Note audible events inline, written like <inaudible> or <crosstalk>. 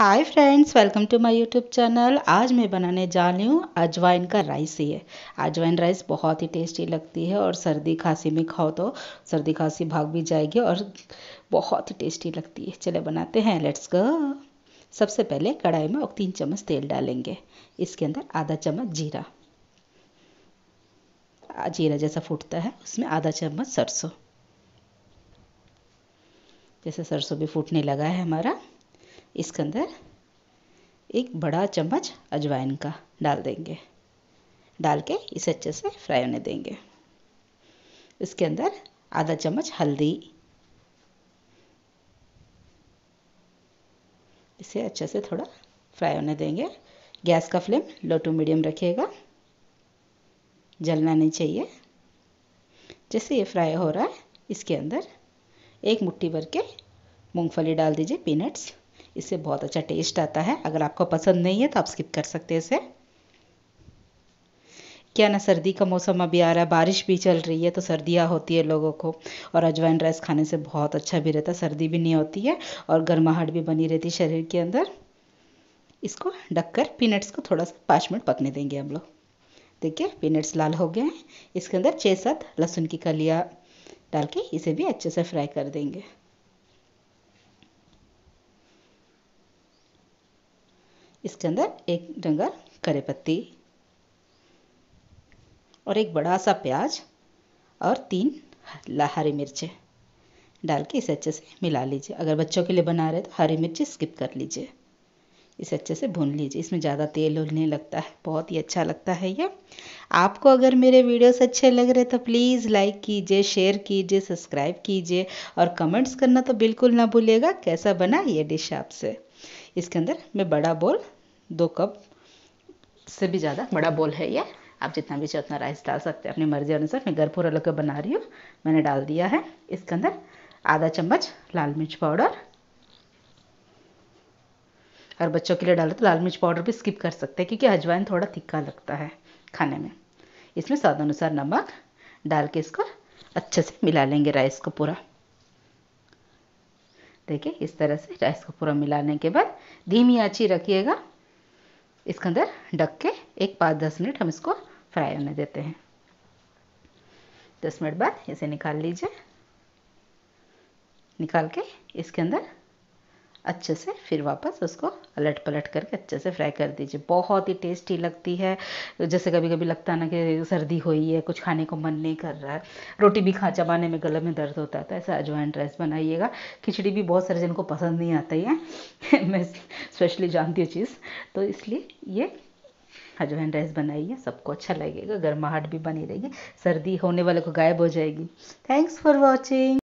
hi friends welcome to my YouTube channel आज मैं बनाने जा रही हूँ अजवाइन का राइस ये अजवाइन राइस बहुत ही टेस्टी लगती है और सर्दी खांसी में खाओ तो सर्दी खांसी भाग भी जाएगी और बहुत ही टेस्टी लगती है चले बनाते हैं लेट्स गो सबसे पहले कढ़ाई में और तीन चम्मच तेल डालेंगे इसके अंदर आधा चम्मच जीरा जीरा जैसा फूटता है उसमें आधा चम्मच सरसों जैसे सरसों भी फूटने लगा है हमारा इसके अंदर एक बड़ा चम्मच अजवाइन का डाल देंगे डाल के इसे अच्छे से फ्राई होने देंगे इसके अंदर आधा चम्मच हल्दी इसे अच्छे से थोड़ा फ्राई होने देंगे गैस का फ्लेम लो टू मीडियम रखिएगा जलना नहीं चाहिए जैसे ये फ्राई हो रहा है इसके अंदर एक मुट्ठी भर के मूंगफली डाल दीजिए पीनट्स इससे बहुत अच्छा टेस्ट आता है अगर आपको पसंद नहीं है तो आप स्किप कर सकते हैं इसे क्या ना सर्दी का मौसम अभी आ रहा है बारिश भी चल रही है तो सर्दियाँ होती है लोगों को और अजवाइन राइस खाने से बहुत अच्छा भी रहता है सर्दी भी नहीं होती है और गर्माहट भी बनी रहती है शरीर के अंदर इसको ढककर पीनट्स को थोड़ा सा पाँच मिनट पकने देंगे हम लोग देखिए पीनट्स लाल हो गए हैं इसके अंदर छः सात लहसुन की कलियाँ डाल के इसे भी अच्छे से फ्राई कर देंगे इसके अंदर एक डंगर करी पत्ती और एक बड़ा सा प्याज और तीन हरी मिर्च डाल के इसे अच्छे से मिला लीजिए अगर बच्चों के लिए बना रहे तो हरी मिर्ची स्किप कर लीजिए इसे अच्छे से भून लीजिए इसमें ज़्यादा तेल उल नहीं लगता है बहुत ही अच्छा लगता है ये आपको अगर मेरे वीडियोस अच्छे लग रहे तो प्लीज़ लाइक कीजिए शेयर कीजिए सब्सक्राइब कीजिए और कमेंट्स करना तो बिल्कुल ना भूलिएगा कैसा बना ये डिश आपसे इसके अंदर मैं बड़ा बोल दो कप से भी ज़्यादा बड़ा बोल है ये आप जितना भी चाहिए उतना राइस डाल सकते हैं अपनी मर्जी अनुसार मैं घर पूरा लगा बना रही हूँ मैंने डाल दिया है इसके अंदर आधा चम्मच लाल मिर्च पाउडर और बच्चों के लिए डालो तो लाल मिर्च पाउडर भी स्किप कर सकते हैं क्योंकि अजवाइन थोड़ा तिक्का लगता है खाने में इसमें स्वाद अनुसार नमक डाल के इसको अच्छे से मिला लेंगे राइस को पूरा देखिए इस तरह से राइस को पूरा मिलाने के बाद धीमी आँची रखिएगा इसके अंदर ढक के एक पाँच दस मिनट हम इसको फ्राई होने देते हैं दस मिनट बाद इसे निकाल लीजिए निकाल के इसके अंदर अच्छे से फिर वापस उसको अलट पलट करके अच्छे से फ्राई कर दीजिए बहुत ही टेस्टी लगती है जैसे कभी कभी लगता है ना कि सर्दी हुई है कुछ खाने को मन नहीं कर रहा है रोटी भी खा चबाने में गले में दर्द होता है तो ऐसा अजवाइन राइस बनाइएगा खिचड़ी भी बहुत सारे जिनको पसंद नहीं आती है <laughs> मैं स्पेशली जानती हूँ चीज़ तो इसलिए ये अजवाइन राइस बनाइए सबको अच्छा लगेगा गर्माहट भी बनी रहेगी सर्दी होने वाले को गायब हो जाएगी थैंक्स फॉर वॉचिंग